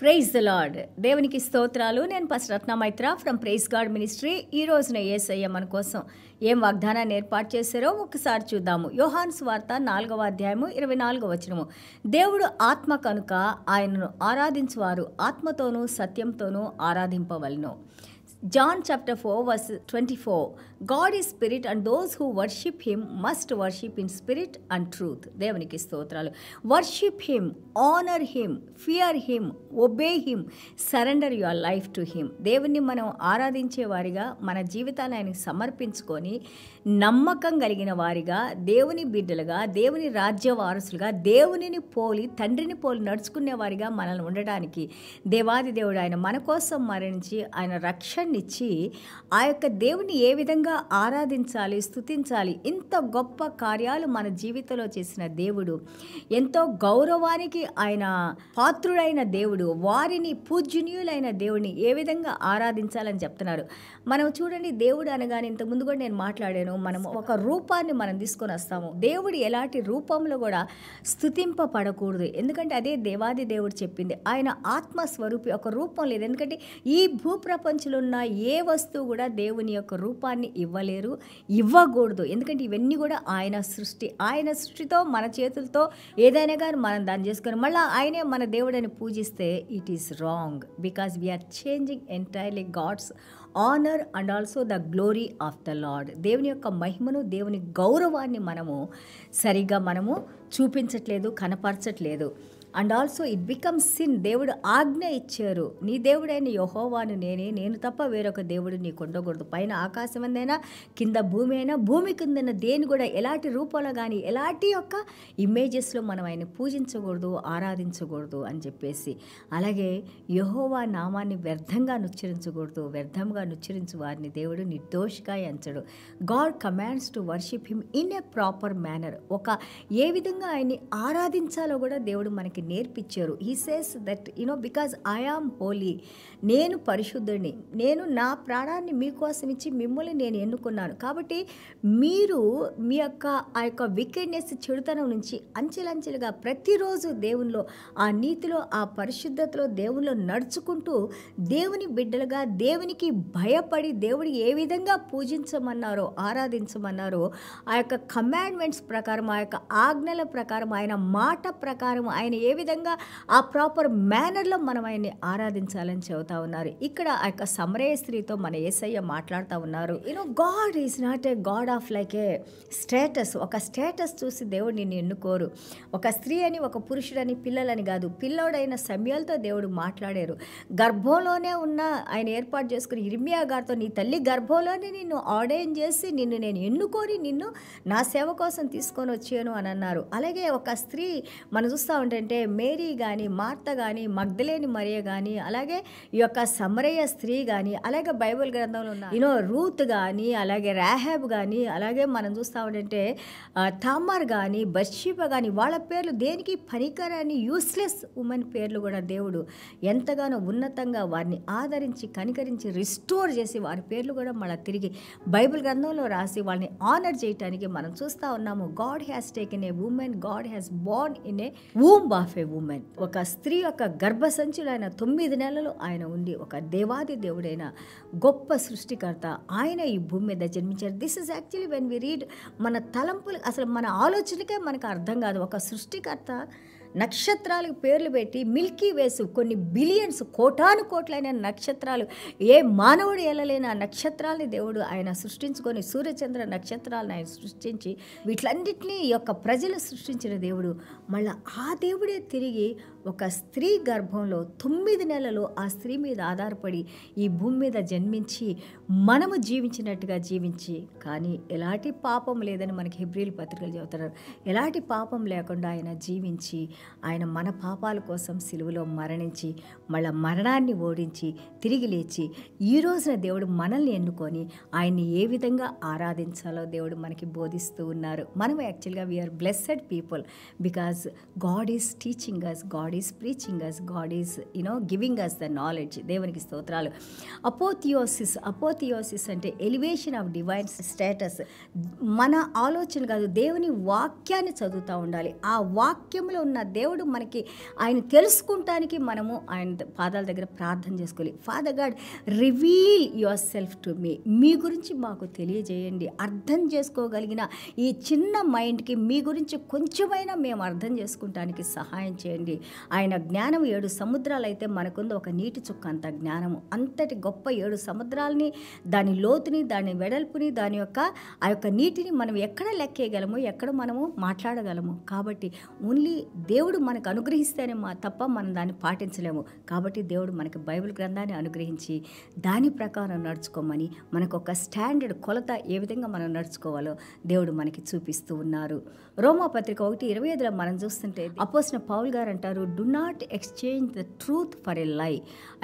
praise the lord దేవునికి స్తోత్రాలు నేను పస్ Ratnamaitra from praise God ministry ఈ రోజున ఏసయ్య మన కోసం ఏం వాగ్దానాన్ని ఏర్పాటు చేశారో ఒకసారి చూద్దాము యోహాన్ స్వార్త నాలుగవ అధ్యాయము ఇరవై నాలుగవ వచనము దేవుడు ఆత్మ కనుక ఆయనను ఆరాధించువారు ఆత్మతోనూ సత్యంతోనూ ఆరాధింపవలను John chapter four verse twenty four God is spirit and those who worship him must worship in spirit and truth దేవునికి స్తోత్రాలు worship him honour him fear him obey him surrender your life to him దేవుణ్ణి మనం ఆరాధించే వారిగా మన జీవితాన్ని ఆయనకి సమర్పించుకొని నమ్మకం కలిగిన వారిగా దేవుని బిడ్డలుగా దేవుని రాజ్య వారసులుగా దేవునిని పోలి తండ్రిని పోలి నడుచుకునే వారిగా మనల్ని ఉండడానికి దేవాది దేవుడు ఆయన మన కోసం మరణించి ఆయన రక్షణ ఇచ్చి ఆ యొక్క దేవుని ఏ విధంగా ఆరాధించాలి స్థుతించాలి ఇంత గొప్ప కార్యాలు మన జీవితంలో చేసిన దేవుడు ఎంతో గౌరవానికి ఆయన పాత్రుడైన దేవుడు వారిని పూజ్యనీయులైన దేవుడిని ఏ విధంగా ఆరాధించాలని చెప్తున్నారు మనం చూడండి దేవుడు అనగానే ఇంతకుముందు కూడా నేను మాట్లాడాను మనం ఒక రూపాన్ని మనం తీసుకొని వస్తాము దేవుడు ఎలాంటి రూపంలో కూడా స్థుతింపబడకూడదు ఎందుకంటే అదే దేవాది దేవుడు చెప్పింది ఆయన ఆత్మస్వరూపి ఒక రూపం లేదు ఎందుకంటే ఈ భూప్రపంచంలో ఉన్న ఏ వస్తువు కూడా దేవుని యొక్క రూపాన్ని ఇవ్వలేరు ఇవ్వకూడదు ఎందుకంటే ఇవన్నీ కూడా ఆయన సృష్టి ఆయన సృష్టితో మన చేతులతో ఏదైనా కానీ మనం దాన్ని చేసుకొని మళ్ళీ ఆయనే మన దేవుడని పూజిస్తే it is wrong because we are changing entirely God's honour and also the glory of the lord దేవుని యొక్క మహిమను దేవుని గౌరవాన్ని మనము సరిగ్గా మనము చూపించట్లేదు కనపరచట్లేదు and also it becomes sin దేవుడు ఆజ్ఞ ఇచ్చారు నీ దేవుడైన యహోవాను నేనే నేను తప్ప వేరొక దేవుడు నీకు ఉండకూడదు పైన ఆకాశం అందైనా కింద భూమి అయినా భూమి కిందన దేని కూడా ఎలాంటి రూపంలో కానీ ఎలాంటి యొక్క ఇమేజెస్లో మనం ఆయన పూజించకూడదు ఆరాధించకూడదు అని చెప్పేసి అలాగే యహోవా నామాన్ని వ్యర్థంగా నుచ్చరించకూడదు వ్యర్థంగా నుచ్చరించు వారిని దేవుడు నిర్దోషిగా ఎంచడు God commands to worship him in a proper manner ఒక ఏ విధంగా ఆయన్ని ఆరాధించాలో కూడా దేవుడు మనకి మనకి నేర్పించారు he says that you know because I am holy నేను పరిశుద్ధుడిని నేను నా ప్రాణాన్ని మీకోసం ఇచ్చి మిమ్మల్ని నేను ఎన్నుకున్నాను కాబట్టి మీరు మీ యొక్క ఆ యొక్క వికెడ్నెస్ చెడుతనం నుంచి అంచెలంచెలుగా ప్రతిరోజు దేవునిలో ఆ నీతిలో ఆ పరిశుద్ధతలో దేవునిలో నడుచుకుంటూ దేవుని బిడ్డలుగా దేవునికి భయపడి దేవుడు ఏ విధంగా పూజించమన్నారో ఆరాధించమన్నారో ఆ యొక్క కమాండ్మెంట్స్ ప్రకారం ఆ యొక్క ఆజ్ఞల ప్రకారం ఆయన మాట ప్రకారం ఆయన ఏ విధంగా ఆ ప్రాపర్ మేనర్లో మనం ఆయన్ని ఆరాధించాలని చెబుతా ఉన్నారు ఇక్కడ ఆ యొక్క సమరయ స్త్రీతో మన ఏసయ్య మాట్లాడుతూ ఉన్నారు you know God is not a God of like a status ఒక స్టేటస్ చూసి దేవుడు నిన్ను ఎన్నుకోరు ఒక స్త్రీ అని ఒక పురుషుడని పిల్లలని కాదు పిల్లోడైన సమయాలతో దేవుడు మాట్లాడారు గర్భంలోనే ఉన్న ఆయన ఏర్పాటు చేసుకుని ఇర్మియా గారితో నీ తల్లి గర్భంలోనే నిన్ను ఆర్డైన్ చేసి నిన్ను నేను ఎన్నుకొని నిన్ను నా సేవ కోసం తీసుకొని వచ్చాను అని అన్నారు అలాగే ఒక స్త్రీ మనం చూస్తూ ఉంటే అంటే మేరీ కానీ మార్త కానీ మగ్ధలేని మరియ కానీ అలాగే ఈ యొక్క సమరయ్య స్త్రీ కానీ అలాగే బైబిల్ గ్రంథంలో ఉన్న యూనో రూత్ కానీ అలాగే రాహాబ్ కానీ అలాగే మనం చూస్తూ ఉంటే తామర్ కానీ బషీప కానీ వాళ్ళ పేర్లు దేనికి పనికరాని యూస్లెస్ ఉమెన్ పేర్లు కూడా దేవుడు ఎంతగానో ఉన్నతంగా వారిని ఆదరించి కనికరించి రిస్టోర్ చేసి వారి పేర్లు కూడా మళ్ళీ తిరిగి బైబిల్ గ్రంథంలో రాసి వాళ్ళని ఆనర్ చేయటానికి మనం చూస్తూ ఉన్నాము God has taken a woman God has born in a womb of a woman ఒక స్త్రీ యొక్క గర్భసంచిలో ఆయన తొమ్మిది నెలలు ఆయన ఉండి ఒక దేవాది దేవుడైన గొప్ప సృష్టికర్త ఆయన ఈ భూమి మీద జన్మించారు this is actually when we read మన తలంపులు అసలు మన ఆలోచనకే మనకు అర్థం కాదు ఒక సృష్టికర్త నక్షత్రాలకు పేర్లు పెట్టి మిల్కీ వేసు కొన్ని బిలియన్స్ కోటాను కోట్లైన నక్షత్రాలు ఏ మానవుడు వెళ్ళలేని ఆ నక్షత్రాలని దేవుడు ఆయన సృష్టించుకొని సూర్యచంద్ర నక్షత్రాలను ఆయన సృష్టించి వీటిలన్నింటినీ యొక్క ప్రజలు సృష్టించిన దేవుడు మళ్ళీ ఆ దేవుడే తిరిగి ఒక స్త్రీ గర్భంలో తొమ్మిది నెలలు ఆ స్త్రీ మీద ఆధారపడి ఈ భూమి మీద జన్మించి మనము జీవించినట్టుగా జీవించి కానీ ఎలాంటి పాపం లేదని మనకి హిబ్రిల్ పత్రికలు చెబుతున్నారు ఎలాంటి పాపం లేకుండా ఆయన జీవించి ఆయన మన పాపాల కోసం సిలువలో మరణించి మళ్ళా మరణాన్ని ఓడించి తిరిగి లేచి ఈ రోజున దేవుడు మనల్ని ఎన్నుకొని ఆయన్ని ఏ విధంగా ఆరాధించాలో దేవుడు మనకి బోధిస్తూ ఉన్నారు మనం యాక్చువల్గా we are blessed people because God is teaching us God is preaching us God is you know giving us the knowledge దేవునికి స్తోత్రాలు అపోథియోసిస్ అపోథియోసిస్ అంటే ఎలివేషన్ ఆఫ్ డివైన్ స్టేటస్ మన ఆలోచన కాదు దేవుని వాక్యాన్ని చదువుతూ ఉండాలి ఆ వాక్యంలో ఉన్న దేవుడు మనకి ఆయన తెలుసుకుంటానికి మనము ఆయన పాదాల దగ్గర ప్రార్థన చేసుకోవాలి father God reveal yourself to me మీ గురించి మాకు తెలియజేయండి అర్థం చేసుకోగలిగిన ఈ చిన్న మైండ్కి మీ గురించి కొంచెమైనా మేము అర్థం చేసుకుంటానికి సహాయం చేయండి ఆయన జ్ఞానం ఏడు సముద్రాలు అయితే మనకుంది ఒక నీటి చుక్క అంత జ్ఞానము అంతటి గొప్ప ఏడు సముద్రాలని దాని లోతుని దాని వెడల్పుని దాని యొక్క ఆ యొక్క నీటిని మనం ఎక్కడ లెక్కేయగలము ఎక్కడ మనము మాట్లాడగలము కాబట్టి ఓన్లీ దేవుడు మనకు అనుగ్రహిస్తేనే మా తప్ప మనం దాన్ని పాటించలేము కాబట్టి దేవుడు మనకి బైబిల్ గ్రంథాన్ని అనుగ్రహించి దాని ప్రకారం నడుచుకోమని మనకు ఒక స్టాండర్డ్ కొలత ఏ విధంగా మనం నడుచుకోవాలో దేవుడు మనకి చూపిస్తూ ఉన్నారు రోమా పత్రిక ఒకటి ఇరవై ఐదులో మనం చూస్తుంటే అపోసిన పౌల్ గారు అంటారు do not exchange the truth for a lie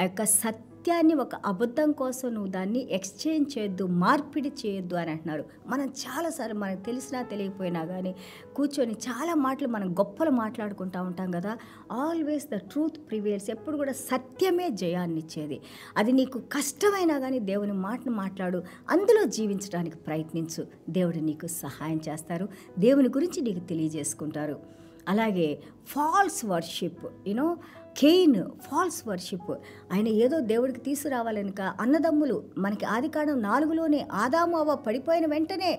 ఆ యొక్క సత్య సత్యాన్ని ఒక అబద్ధం కోసం నువ్వు దాన్ని ఎక్స్చేంజ్ చేయొద్దు మార్పిడి చేయొద్దు అని అంటున్నారు మనం చాలాసార్లు మనకు తెలిసినా తెలియకపోయినా కానీ కూర్చొని చాలా మాటలు మనం గొప్పలు మాట్లాడుకుంటూ ఉంటాం కదా ఆల్వేస్ ద ట్రూత్ ప్రివేల్స్ ఎప్పుడు కూడా సత్యమే జయాన్ని ఇచ్చేది అది నీకు కష్టమైనా కానీ దేవుని మాటను మాట్లాడు అందులో జీవించడానికి ప్రయత్నించు దేవుడు నీకు సహాయం చేస్తారు దేవుని గురించి నీకు తెలియజేసుకుంటారు అలాగే false worship you know Cain false worship ఆయన ఏదో దేవుడికి తీసుకురావాలనుక అన్నదమ్ములు మనకి ఆదికాండం నాలుగులోనే ఆదాము అవ పడిపోయిన వెంటనే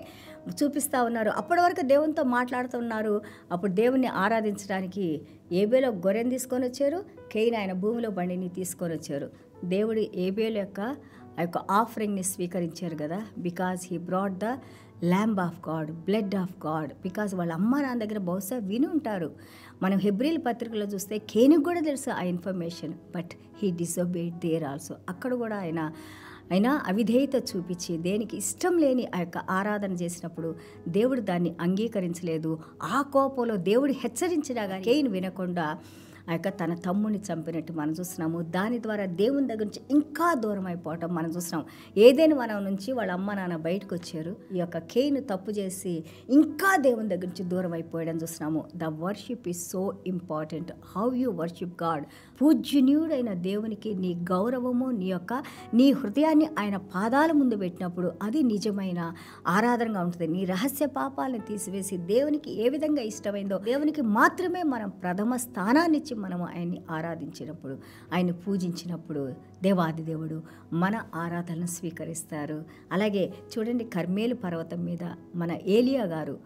చూపిస్తూ ఉన్నారు అప్పటి వరకు దేవునితో మాట్లాడుతున్నారు అప్పుడు దేవుణ్ణి ఆరాధించడానికి ఏబేలో గొర్రెని తీసుకొని వచ్చారు కెయిన్ ఆయన భూమిలో బండిని తీసుకొని వచ్చారు దేవుడు ఏబేలు యొక్క ఆ యొక్క ఆఫరింగ్ని స్వీకరించారు కదా because he brought the lamb of God blood of God because వాళ్ళ అమ్మ నాన్న దగ్గర బహుశా విని ఉంటారు మనం హెబ్రిల్ పత్రికలో చూస్తే కేనికి కూడా తెలుసు ఆ information but he disobeyed there also అక్కడ కూడా ఆయన అయినా అవిధేయత చూపించి దేనికి ఇష్టం లేని ఆ యొక్క ఆరాధన చేసినప్పుడు దేవుడు దాన్ని అంగీకరించలేదు ఆ కోపంలో దేవుడు హెచ్చరించినా కానీ కేయిన్ వినకుండా ఆ యొక్క తన తమ్ముని చంపినట్టు మనం చూస్తున్నాము దాని ద్వారా దేవుని దగ్గర నుంచి ఇంకా దూరం అయిపోవటం మనం చూస్తున్నాం ఏదైనా వనం నుంచి వాళ్ళ అమ్మ నాన్న బయటకు వచ్చారు ఈ యొక్క కేయిన్ తప్పు చేసి ఇంకా దేవుని దగ్గర నుంచి దూరం అయిపోయడం చూస్తున్నాము the worship is so important how you worship God పూజ్యనీయుడైన దేవునికి నీ గౌరవము నీ యొక్క నీ హృదయాన్ని ఆయన పాదాల ముందు పెట్టినప్పుడు అది నిజమైన ఆరాధనగా ఉంటుంది నీ రహస్య పాపాలను తీసివేసి దేవునికి ఏ విధంగా ఇష్టమైందో దేవునికి మాత్రమే మనం ప్రథమ స్థానాన్ని ఇచ్చి మనం ఆయన్ని ఆరాధించినప్పుడు ఆయన్ని పూజించినప్పుడు దేవాది దేవుడు మన ఆరాధనను స్వీకరిస్తారు అలాగే చూడండి కర్మేలు పర్వతం మీద మన ఏలియా గారు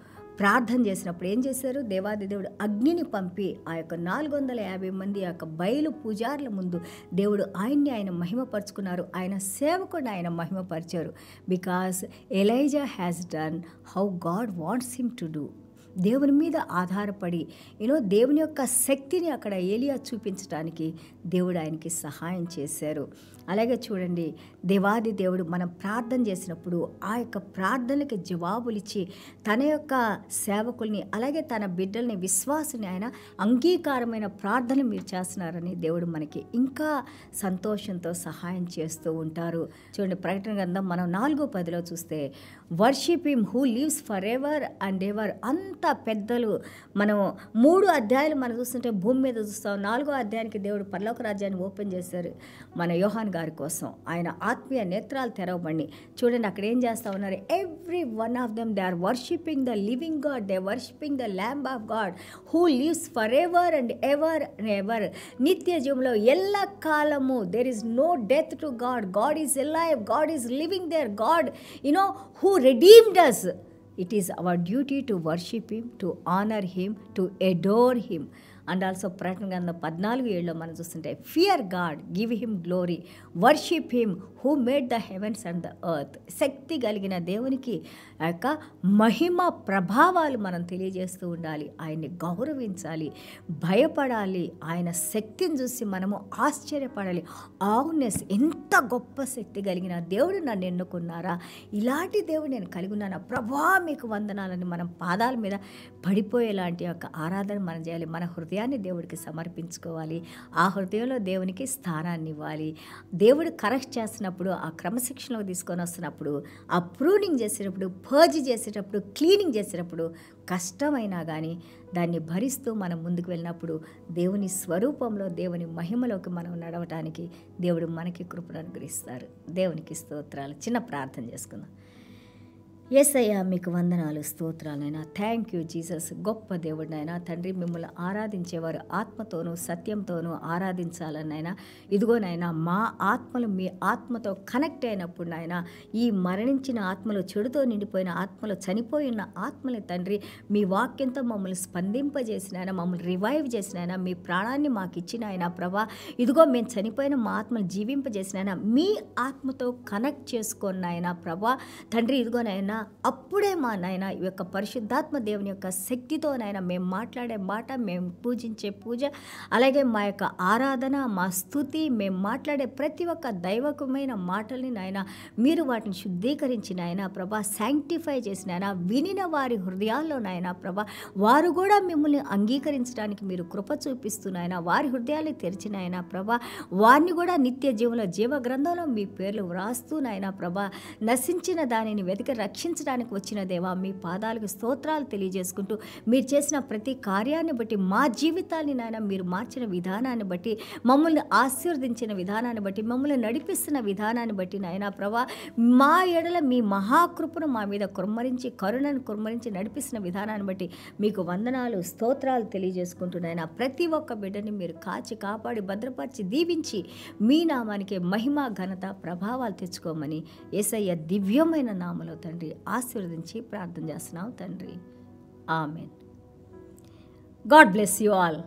ప్రార్థన చేసినప్పుడు ఏం చేశారు దేవాది దేవుడు అగ్నిని పంపి ఆ యొక్క నాలుగు వందల యాభై మంది యొక్క బయలు పూజారుల ముందు దేవుడు ఆయన్ని ఆయన మహిమపరుచుకున్నారు ఆయన సేవకుడిని ఆయన మహిమపరిచారు because Elijah has done how God wants him to do దేవుని మీద ఆధారపడి యూనో దేవుని యొక్క శక్తిని అక్కడ ఏలియా చూపించడానికి దేవుడు ఆయనకి సహాయం చేశారు అలాగే చూడండి దేవాది దేవుడు మనం ప్రార్థన చేసినప్పుడు ఆ యొక్క ప్రార్థనలకి జవాబులిచ్చి తన యొక్క సేవకుల్ని అలాగే తన బిడ్డల్ని విశ్వాసుని ఆయన అంగీకారమైన ప్రార్థన మీరు చేస్తున్నారని దేవుడు మనకి ఇంకా సంతోషంతో సహాయం చేస్తూ ఉంటారు చూడండి ప్రకటన గ్రంథం మనం నాలుగో పదిలో చూస్తే worship him who lives for ever and ever అంత పెద్దలు మనం మూడు అధ్యాయాలు మనం చూస్తుంటే భూమి మీద చూస్తాం నాలుగో అధ్యాయానికి దేవుడు పర్లో పరలోక రాజ్యాన్ని ఓపెన్ చేశారు మన యోహాన్ గారి కోసం ఆయన ఆత్మీయ నేత్రాలు తెరవబడి చూడండి అక్కడ ఏం చేస్తూ ఉన్నారు every one of them they are worshipping the living God they worshipping the lamb of God who lives for ever and ever and ever నిత్య జీవంలో ఎల్ల కాలము there is no death to God God is alive God is living there God you know who redeemed us it is our duty to worship him to honour him to adore him and also ప్రకటన గ్రంథం పద్నాలుగు ఏళ్ళు మనం చూస్తుంటే fear God give him glory worship him who made the heavens and the earth శక్తి కలిగిన దేవునికి యొక్క మహిమ ప్రభావాలు మనం తెలియజేస్తూ ఉండాలి ఆయన్ని గౌరవించాలి భయపడాలి ఆయన శక్తిని చూసి మనము ఆశ్చర్యపడాలి ఆవునెస్ ఎంత గొప్ప శక్తి కలిగిన దేవుడు నన్ను ఎన్నుకున్నారా ఇలాంటి దేవుడు నేను కలిగి ఉన్నానా ప్రభా మీకు వందనాలని మనం పాదాల మీద పడిపోయేలాంటి యొక్క ఆరాధన మనం చేయాలి మన హృదయ హృదయాన్ని దేవుడికి సమర్పించుకోవాలి ఆ హృదయంలో దేవునికి స్థానాన్ని ఇవ్వాలి దేవుడు కరెక్ట్ చేస్తున్నప్పుడు ఆ క్రమశిక్షణలో తీసుకొని వస్తున్నప్పుడు ఆ ప్రూనింగ్ చేసేటప్పుడు పర్జ్ చేసేటప్పుడు క్లీనింగ్ చేసేటప్పుడు కష్టమైనా కానీ దాన్ని భరిస్తూ మనం ముందుకు వెళ్ళినప్పుడు దేవుని స్వరూపంలో దేవుని మహిమలోకి మనం నడవటానికి దేవుడు మనకి కృపను అనుగ్రహిస్తారు దేవునికి స్తోత్రాలు చిన్న ప్రార్థన చేసుకుందాం ఎస్ అయ్యా మీకు వందనాలు స్తోత్రాలైనా థ్యాంక్ యూ జీసస్ గొప్ప దేవుడినైనా తండ్రి మిమ్మల్ని ఆరాధించేవారు ఆత్మతోనూ సత్యంతోనూ ఆరాధించాలనైనా ఇదిగోనైనా మా ఆత్మలు మీ ఆత్మతో కనెక్ట్ అయినప్పుడు నాయన ఈ మరణించిన ఆత్మలు చెడుతో నిండిపోయిన ఆత్మలు చనిపోయిన ఆత్మలే తండ్రి మీ వాక్యంతో మమ్మల్ని స్పందింపజేసిన మమ్మల్ని రివైవ్ చేసిన మీ ప్రాణాన్ని మాకు ఇచ్చిన అయినా ప్రభా ఇదిగో మేము చనిపోయిన మా ఆత్మను జీవింపజేసిన మీ ఆత్మతో కనెక్ట్ చేసుకున్న ఆయన ప్రభా తండ్రి ఇదిగోనైనా అప్పుడే మా నాయన ఈ యొక్క పరిశుద్ధాత్మ దేవుని యొక్క శక్తితో నాయన మేము మాట్లాడే మాట మేము పూజించే పూజ అలాగే మా యొక్క ఆరాధన మా స్థుతి మేము మాట్లాడే ప్రతి ఒక్క దైవకమైన మాటల్ని నాయన మీరు వాటిని శుద్ధీకరించిన ఆయన ప్రభా శాంక్టిఫై చేసిన ఆయన వినిన వారి హృదయాల్లో నాయన ప్రభా వారు కూడా మిమ్మల్ని అంగీకరించడానికి మీరు కృప చూపిస్తున్నాయన వారి హృదయాన్ని తెరిచిన ఆయన ప్రభా వారిని కూడా నిత్య జీవుల జీవ గ్రంథంలో మీ పేర్లు వ్రాస్తూ నాయన ప్రభా నశించిన దానిని వెతికి రక్షించ దర్శించడానికి వచ్చిన దేవా మీ పాదాలకు స్తోత్రాలు తెలియజేసుకుంటూ మీరు చేసిన ప్రతి కార్యాన్ని బట్టి మా జీవితాన్ని నాయన మీరు మార్చిన విధానాన్ని బట్టి మమ్మల్ని ఆశీర్వదించిన విధానాన్ని బట్టి మమ్మల్ని నడిపిస్తున్న విధానాన్ని బట్టి నాయన ప్రభా మా ఎడల మీ మహాకృపను మా మీద కుమ్మరించి కరుణను కుమ్మరించి నడిపిస్తున్న విధానాన్ని బట్టి మీకు వందనాలు స్తోత్రాలు తెలియజేసుకుంటున్నాయన ప్రతి ఒక్క బిడ్డని మీరు కాచి కాపాడి భద్రపరిచి దీవించి మీ నామానికి మహిమా ఘనత ప్రభావాలు తెచ్చుకోమని ఏసయ్య దివ్యమైన నామలో తండ్రి ఆశీర్వదించి ప్రార్థన చేస్తున్నావు తండ్రి amen God bless you all